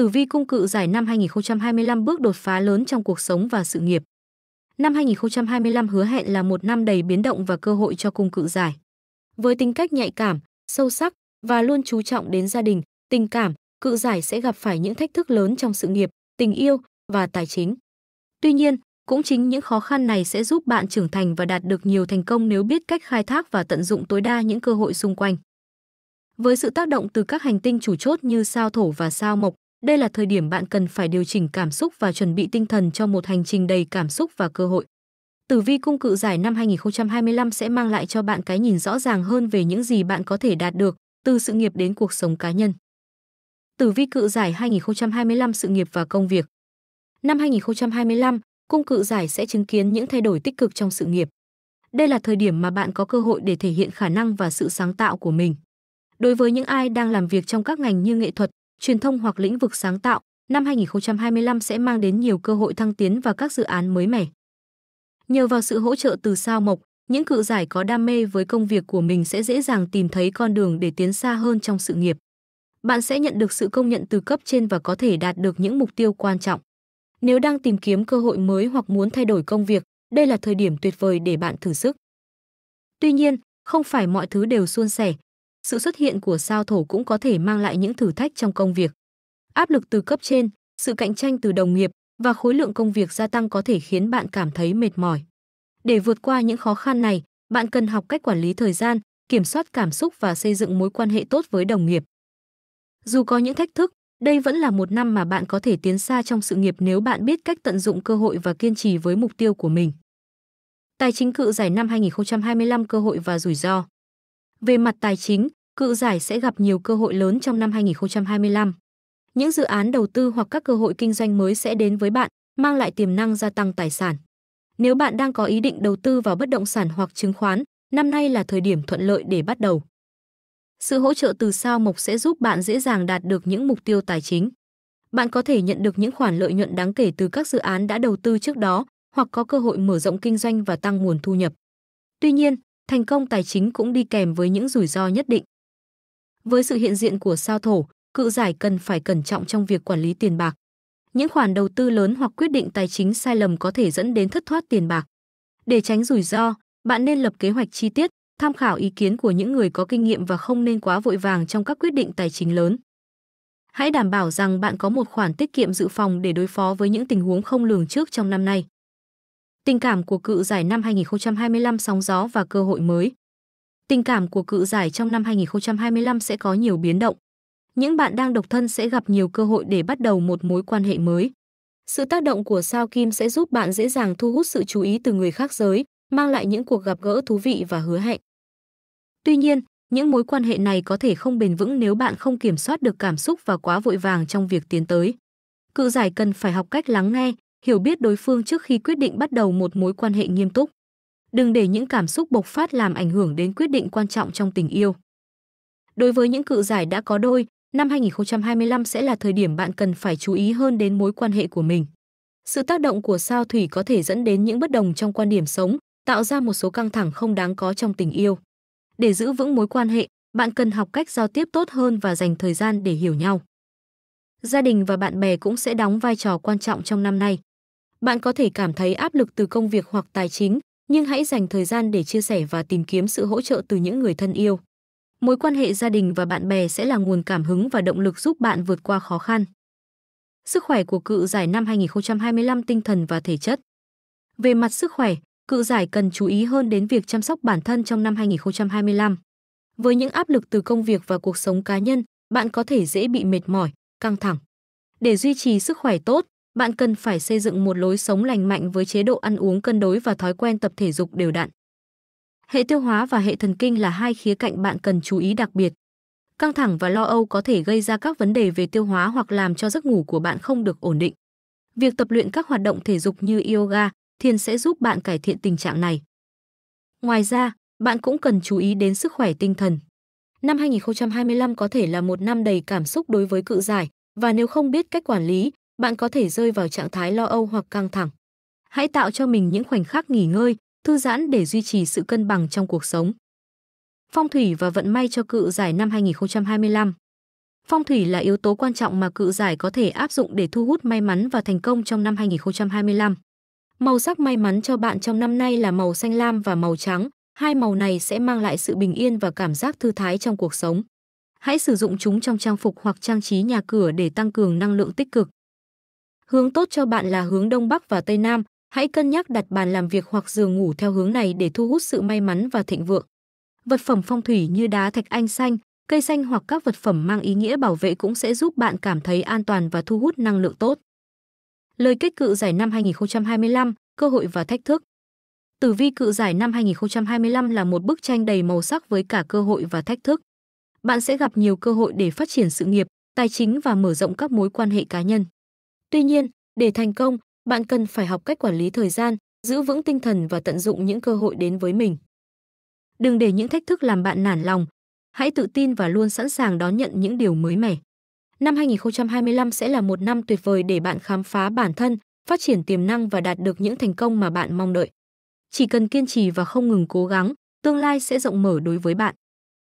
Tử vi cung cự giải năm 2025 bước đột phá lớn trong cuộc sống và sự nghiệp. Năm 2025 hứa hẹn là một năm đầy biến động và cơ hội cho cung cự giải. Với tính cách nhạy cảm, sâu sắc và luôn chú trọng đến gia đình, tình cảm, cự giải sẽ gặp phải những thách thức lớn trong sự nghiệp, tình yêu và tài chính. Tuy nhiên, cũng chính những khó khăn này sẽ giúp bạn trưởng thành và đạt được nhiều thành công nếu biết cách khai thác và tận dụng tối đa những cơ hội xung quanh. Với sự tác động từ các hành tinh chủ chốt như sao thổ và sao mộc, đây là thời điểm bạn cần phải điều chỉnh cảm xúc và chuẩn bị tinh thần cho một hành trình đầy cảm xúc và cơ hội. Tử vi cung cự giải năm 2025 sẽ mang lại cho bạn cái nhìn rõ ràng hơn về những gì bạn có thể đạt được, từ sự nghiệp đến cuộc sống cá nhân. Tử vi cự giải 2025 sự nghiệp và công việc. Năm 2025, cung cự giải sẽ chứng kiến những thay đổi tích cực trong sự nghiệp. Đây là thời điểm mà bạn có cơ hội để thể hiện khả năng và sự sáng tạo của mình. Đối với những ai đang làm việc trong các ngành như nghệ thuật, truyền thông hoặc lĩnh vực sáng tạo, năm 2025 sẽ mang đến nhiều cơ hội thăng tiến và các dự án mới mẻ. Nhờ vào sự hỗ trợ từ sao mộc, những cự giải có đam mê với công việc của mình sẽ dễ dàng tìm thấy con đường để tiến xa hơn trong sự nghiệp. Bạn sẽ nhận được sự công nhận từ cấp trên và có thể đạt được những mục tiêu quan trọng. Nếu đang tìm kiếm cơ hội mới hoặc muốn thay đổi công việc, đây là thời điểm tuyệt vời để bạn thử sức. Tuy nhiên, không phải mọi thứ đều suôn sẻ, sự xuất hiện của sao thổ cũng có thể mang lại những thử thách trong công việc. Áp lực từ cấp trên, sự cạnh tranh từ đồng nghiệp và khối lượng công việc gia tăng có thể khiến bạn cảm thấy mệt mỏi. Để vượt qua những khó khăn này, bạn cần học cách quản lý thời gian, kiểm soát cảm xúc và xây dựng mối quan hệ tốt với đồng nghiệp. Dù có những thách thức, đây vẫn là một năm mà bạn có thể tiến xa trong sự nghiệp nếu bạn biết cách tận dụng cơ hội và kiên trì với mục tiêu của mình. Tài chính cự giải năm 2025 cơ hội và rủi ro về mặt tài chính, cự giải sẽ gặp nhiều cơ hội lớn trong năm 2025. Những dự án đầu tư hoặc các cơ hội kinh doanh mới sẽ đến với bạn, mang lại tiềm năng gia tăng tài sản. Nếu bạn đang có ý định đầu tư vào bất động sản hoặc chứng khoán, năm nay là thời điểm thuận lợi để bắt đầu. Sự hỗ trợ từ sao mộc sẽ giúp bạn dễ dàng đạt được những mục tiêu tài chính. Bạn có thể nhận được những khoản lợi nhuận đáng kể từ các dự án đã đầu tư trước đó hoặc có cơ hội mở rộng kinh doanh và tăng nguồn thu nhập. Tuy nhiên, thành công tài chính cũng đi kèm với những rủi ro nhất định. Với sự hiện diện của sao thổ, cự giải cần phải cẩn trọng trong việc quản lý tiền bạc. Những khoản đầu tư lớn hoặc quyết định tài chính sai lầm có thể dẫn đến thất thoát tiền bạc. Để tránh rủi ro, bạn nên lập kế hoạch chi tiết, tham khảo ý kiến của những người có kinh nghiệm và không nên quá vội vàng trong các quyết định tài chính lớn. Hãy đảm bảo rằng bạn có một khoản tiết kiệm dự phòng để đối phó với những tình huống không lường trước trong năm nay. Tình cảm của cự giải năm 2025 sóng gió và cơ hội mới. Tình cảm của cự giải trong năm 2025 sẽ có nhiều biến động. Những bạn đang độc thân sẽ gặp nhiều cơ hội để bắt đầu một mối quan hệ mới. Sự tác động của sao kim sẽ giúp bạn dễ dàng thu hút sự chú ý từ người khác giới, mang lại những cuộc gặp gỡ thú vị và hứa hẹn. Tuy nhiên, những mối quan hệ này có thể không bền vững nếu bạn không kiểm soát được cảm xúc và quá vội vàng trong việc tiến tới. Cự giải cần phải học cách lắng nghe, hiểu biết đối phương trước khi quyết định bắt đầu một mối quan hệ nghiêm túc. Đừng để những cảm xúc bộc phát làm ảnh hưởng đến quyết định quan trọng trong tình yêu. Đối với những cự giải đã có đôi, năm 2025 sẽ là thời điểm bạn cần phải chú ý hơn đến mối quan hệ của mình. Sự tác động của sao thủy có thể dẫn đến những bất đồng trong quan điểm sống, tạo ra một số căng thẳng không đáng có trong tình yêu. Để giữ vững mối quan hệ, bạn cần học cách giao tiếp tốt hơn và dành thời gian để hiểu nhau. Gia đình và bạn bè cũng sẽ đóng vai trò quan trọng trong năm nay. Bạn có thể cảm thấy áp lực từ công việc hoặc tài chính, nhưng hãy dành thời gian để chia sẻ và tìm kiếm sự hỗ trợ từ những người thân yêu. Mối quan hệ gia đình và bạn bè sẽ là nguồn cảm hứng và động lực giúp bạn vượt qua khó khăn. Sức khỏe của cự giải năm 2025 tinh thần và thể chất. Về mặt sức khỏe, cự giải cần chú ý hơn đến việc chăm sóc bản thân trong năm 2025. Với những áp lực từ công việc và cuộc sống cá nhân, bạn có thể dễ bị mệt mỏi, căng thẳng. Để duy trì sức khỏe tốt, bạn cần phải xây dựng một lối sống lành mạnh với chế độ ăn uống cân đối và thói quen tập thể dục đều đặn. Hệ tiêu hóa và hệ thần kinh là hai khía cạnh bạn cần chú ý đặc biệt. Căng thẳng và lo âu có thể gây ra các vấn đề về tiêu hóa hoặc làm cho giấc ngủ của bạn không được ổn định. Việc tập luyện các hoạt động thể dục như yoga, thiền sẽ giúp bạn cải thiện tình trạng này. Ngoài ra, bạn cũng cần chú ý đến sức khỏe tinh thần. Năm 2025 có thể là một năm đầy cảm xúc đối với cự giải và nếu không biết cách quản lý, bạn có thể rơi vào trạng thái lo âu hoặc căng thẳng. Hãy tạo cho mình những khoảnh khắc nghỉ ngơi, thư giãn để duy trì sự cân bằng trong cuộc sống. Phong thủy và vận may cho cự giải năm 2025 Phong thủy là yếu tố quan trọng mà cự giải có thể áp dụng để thu hút may mắn và thành công trong năm 2025. Màu sắc may mắn cho bạn trong năm nay là màu xanh lam và màu trắng, hai màu này sẽ mang lại sự bình yên và cảm giác thư thái trong cuộc sống. Hãy sử dụng chúng trong trang phục hoặc trang trí nhà cửa để tăng cường năng lượng tích cực. Hướng tốt cho bạn là hướng Đông Bắc và Tây Nam, hãy cân nhắc đặt bàn làm việc hoặc giường ngủ theo hướng này để thu hút sự may mắn và thịnh vượng. Vật phẩm phong thủy như đá thạch anh xanh, cây xanh hoặc các vật phẩm mang ý nghĩa bảo vệ cũng sẽ giúp bạn cảm thấy an toàn và thu hút năng lượng tốt. Lời kết cự giải năm 2025, cơ hội và thách thức. Tử vi cự giải năm 2025 là một bức tranh đầy màu sắc với cả cơ hội và thách thức. Bạn sẽ gặp nhiều cơ hội để phát triển sự nghiệp, tài chính và mở rộng các mối quan hệ cá nhân. Tuy nhiên, để thành công, bạn cần phải học cách quản lý thời gian, giữ vững tinh thần và tận dụng những cơ hội đến với mình. Đừng để những thách thức làm bạn nản lòng, hãy tự tin và luôn sẵn sàng đón nhận những điều mới mẻ. Năm 2025 sẽ là một năm tuyệt vời để bạn khám phá bản thân, phát triển tiềm năng và đạt được những thành công mà bạn mong đợi. Chỉ cần kiên trì và không ngừng cố gắng, tương lai sẽ rộng mở đối với bạn.